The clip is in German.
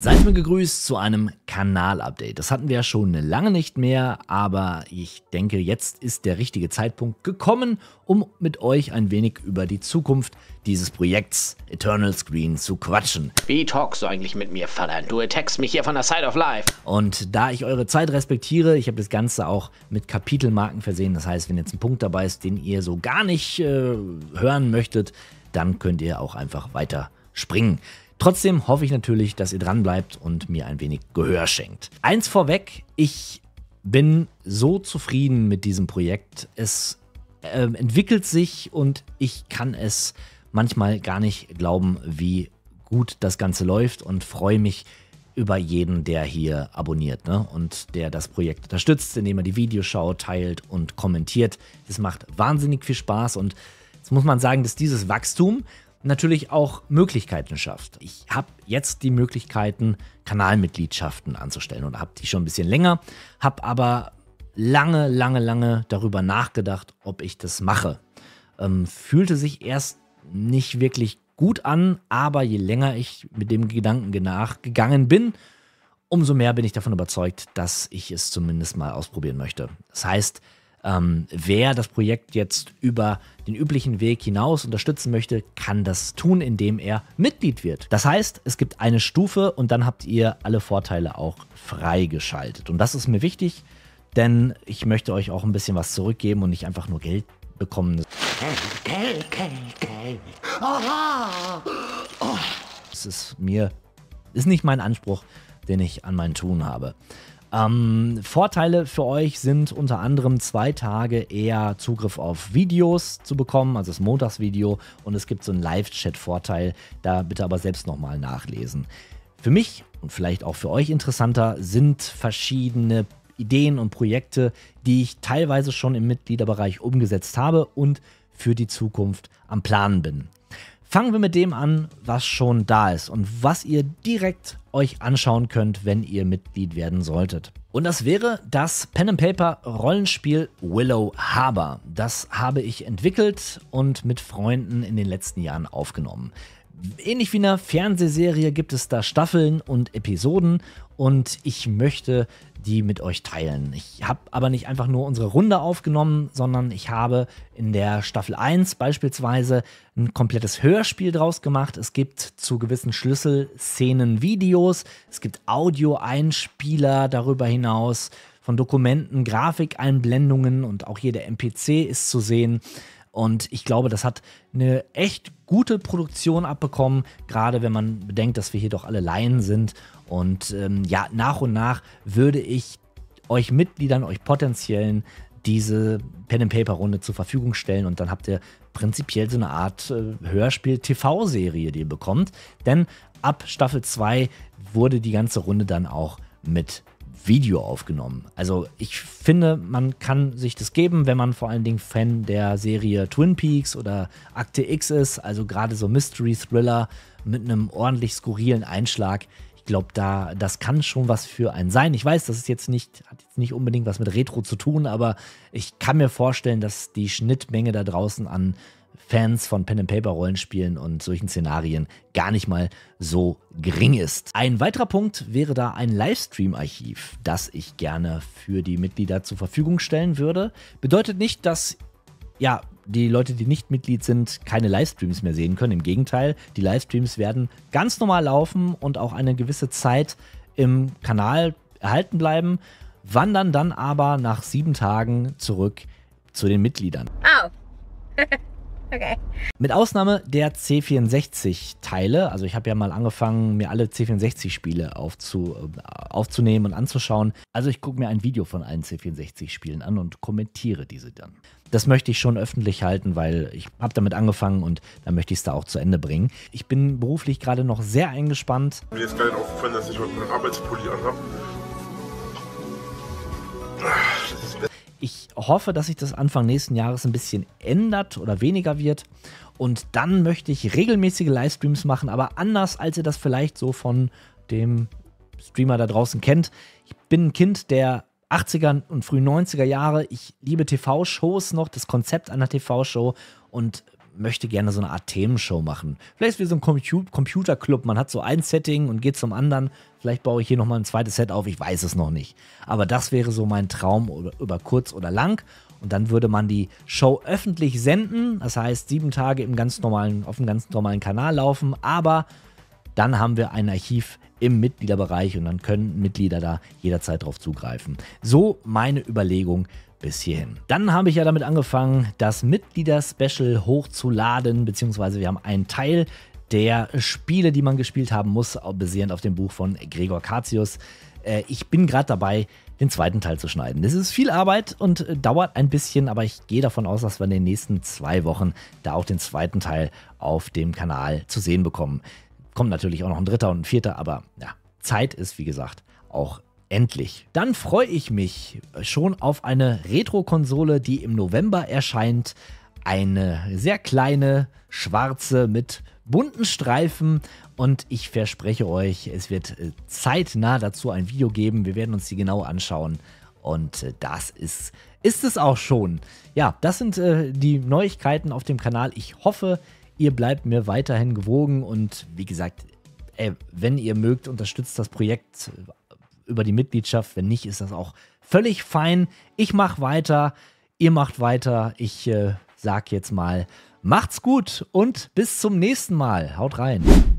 Seid mir gegrüßt zu einem Kanal-Update. Das hatten wir ja schon lange nicht mehr, aber ich denke, jetzt ist der richtige Zeitpunkt gekommen, um mit euch ein wenig über die Zukunft dieses Projekts Eternal Screen zu quatschen. Wie talkst du eigentlich mit mir, Vater? Du attackst mich hier von der Side of Life. Und da ich eure Zeit respektiere, ich habe das Ganze auch mit Kapitelmarken versehen. Das heißt, wenn jetzt ein Punkt dabei ist, den ihr so gar nicht äh, hören möchtet, dann könnt ihr auch einfach weiter springen. Trotzdem hoffe ich natürlich, dass ihr dran bleibt und mir ein wenig Gehör schenkt. Eins vorweg, ich bin so zufrieden mit diesem Projekt. Es äh, entwickelt sich und ich kann es manchmal gar nicht glauben, wie gut das Ganze läuft und freue mich über jeden, der hier abonniert ne? und der das Projekt unterstützt, indem er die Videos schaut, teilt und kommentiert. Es macht wahnsinnig viel Spaß und jetzt muss man sagen, dass dieses Wachstum natürlich auch Möglichkeiten schafft. Ich habe jetzt die Möglichkeiten, Kanalmitgliedschaften anzustellen und habe die schon ein bisschen länger, habe aber lange, lange, lange darüber nachgedacht, ob ich das mache. Ähm, fühlte sich erst nicht wirklich gut an, aber je länger ich mit dem Gedanken nachgegangen bin, umso mehr bin ich davon überzeugt, dass ich es zumindest mal ausprobieren möchte. Das heißt, ähm, wer das Projekt jetzt über den üblichen Weg hinaus unterstützen möchte, kann das tun, indem er Mitglied wird. Das heißt, es gibt eine Stufe und dann habt ihr alle Vorteile auch freigeschaltet. Und das ist mir wichtig, denn ich möchte euch auch ein bisschen was zurückgeben und nicht einfach nur Geld bekommen. Geld, Geld, Geld, Geld. Aha. Oh. Das ist mir, ist nicht mein Anspruch, den ich an mein Tun habe. Ähm, Vorteile für euch sind unter anderem zwei Tage eher Zugriff auf Videos zu bekommen, also das Montagsvideo und es gibt so einen Live-Chat-Vorteil, da bitte aber selbst nochmal nachlesen. Für mich und vielleicht auch für euch interessanter sind verschiedene Ideen und Projekte, die ich teilweise schon im Mitgliederbereich umgesetzt habe und für die Zukunft am Planen bin. Fangen wir mit dem an, was schon da ist und was ihr direkt euch anschauen könnt, wenn ihr Mitglied werden solltet. Und das wäre das Pen and Paper Rollenspiel Willow Harbor. Das habe ich entwickelt und mit Freunden in den letzten Jahren aufgenommen ähnlich wie einer Fernsehserie gibt es da Staffeln und Episoden und ich möchte die mit euch teilen. Ich habe aber nicht einfach nur unsere Runde aufgenommen, sondern ich habe in der Staffel 1 beispielsweise ein komplettes Hörspiel draus gemacht. Es gibt zu gewissen Schlüsselszenen Videos, es gibt Audio-Einspieler darüber hinaus von Dokumenten, Grafikeinblendungen und auch jeder NPC ist zu sehen. Und ich glaube, das hat eine echt gute Produktion abbekommen, gerade wenn man bedenkt, dass wir hier doch alle Laien sind. Und ähm, ja, nach und nach würde ich euch Mitgliedern, euch potenziellen diese Pen-and-Paper-Runde zur Verfügung stellen und dann habt ihr prinzipiell so eine Art äh, Hörspiel-TV-Serie, die ihr bekommt. Denn ab Staffel 2 wurde die ganze Runde dann auch mit Video aufgenommen. Also ich finde, man kann sich das geben, wenn man vor allen Dingen Fan der Serie Twin Peaks oder Akte X ist, also gerade so Mystery Thriller mit einem ordentlich skurrilen Einschlag. Ich glaube, da das kann schon was für einen sein. Ich weiß, das ist jetzt nicht hat jetzt nicht unbedingt was mit Retro zu tun, aber ich kann mir vorstellen, dass die Schnittmenge da draußen an Fans von Pen and Paper Rollenspielen und solchen Szenarien gar nicht mal so gering ist. Ein weiterer Punkt wäre da ein Livestream Archiv, das ich gerne für die Mitglieder zur Verfügung stellen würde. Bedeutet nicht, dass ja, die Leute, die nicht Mitglied sind, keine Livestreams mehr sehen können. Im Gegenteil, die Livestreams werden ganz normal laufen und auch eine gewisse Zeit im Kanal erhalten bleiben, wandern dann aber nach sieben Tagen zurück zu den Mitgliedern. Oh. Okay. Mit Ausnahme der C64-Teile, also ich habe ja mal angefangen, mir alle C64-Spiele aufzu, äh, aufzunehmen und anzuschauen. Also ich gucke mir ein Video von allen C64-Spielen an und kommentiere diese dann. Das möchte ich schon öffentlich halten, weil ich habe damit angefangen und dann möchte ich es da auch zu Ende bringen. Ich bin beruflich gerade noch sehr eingespannt. Mir ist gerade aufgefallen, dass ich heute meinen Arbeitspulli anhabe. Ich hoffe, dass sich das Anfang nächsten Jahres ein bisschen ändert oder weniger wird. Und dann möchte ich regelmäßige Livestreams machen, aber anders, als ihr das vielleicht so von dem Streamer da draußen kennt. Ich bin ein Kind der 80er und frühen 90er Jahre. Ich liebe TV-Shows noch, das Konzept einer TV-Show und möchte gerne so eine Art Themenshow machen. Vielleicht wie so ein Computerclub. Man hat so ein Setting und geht zum anderen. Vielleicht baue ich hier nochmal ein zweites Set auf. Ich weiß es noch nicht. Aber das wäre so mein Traum über kurz oder lang. Und dann würde man die Show öffentlich senden. Das heißt, sieben Tage im ganz normalen, auf einem ganz normalen Kanal laufen. Aber dann haben wir ein Archiv im Mitgliederbereich und dann können Mitglieder da jederzeit drauf zugreifen. So meine Überlegung bis hierhin. Dann habe ich ja damit angefangen, das Mitglieder-Special hochzuladen, beziehungsweise wir haben einen Teil der Spiele, die man gespielt haben muss, basierend auf dem Buch von Gregor Katius. Äh, ich bin gerade dabei, den zweiten Teil zu schneiden. Es ist viel Arbeit und äh, dauert ein bisschen, aber ich gehe davon aus, dass wir in den nächsten zwei Wochen da auch den zweiten Teil auf dem Kanal zu sehen bekommen. Kommt natürlich auch noch ein dritter und ein vierter, aber ja, Zeit ist, wie gesagt, auch Endlich. Dann freue ich mich schon auf eine Retro-Konsole, die im November erscheint. Eine sehr kleine, schwarze mit bunten Streifen und ich verspreche euch, es wird äh, zeitnah dazu ein Video geben. Wir werden uns die genau anschauen und äh, das ist, ist es auch schon. Ja, das sind äh, die Neuigkeiten auf dem Kanal. Ich hoffe, ihr bleibt mir weiterhin gewogen und wie gesagt, ey, äh, wenn ihr mögt, unterstützt das Projekt über die Mitgliedschaft. Wenn nicht, ist das auch völlig fein. Ich mache weiter, ihr macht weiter. Ich äh, sag jetzt mal, macht's gut und bis zum nächsten Mal. Haut rein.